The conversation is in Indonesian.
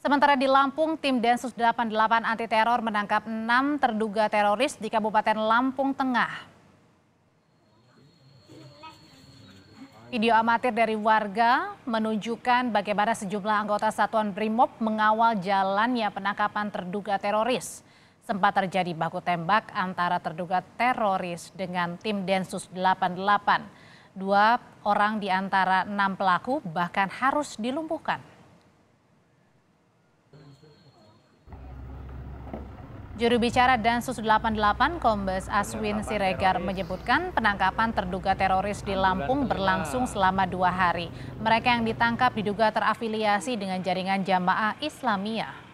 Sementara di Lampung, tim Densus 88 anti teror menangkap 6 terduga teroris di Kabupaten Lampung Tengah. Video amatir dari warga menunjukkan bagaimana sejumlah anggota Satuan Brimob mengawal jalannya penangkapan terduga teroris. Sempat terjadi baku tembak antara terduga teroris dengan tim Densus 88. Dua orang di antara enam pelaku bahkan harus dilumpuhkan. Juru bicara Densus 88 Kombes Aswin Siregar menyebutkan penangkapan terduga teroris di Lampung berlangsung selama dua hari. Mereka yang ditangkap diduga terafiliasi dengan jaringan jamaah Islamiyah.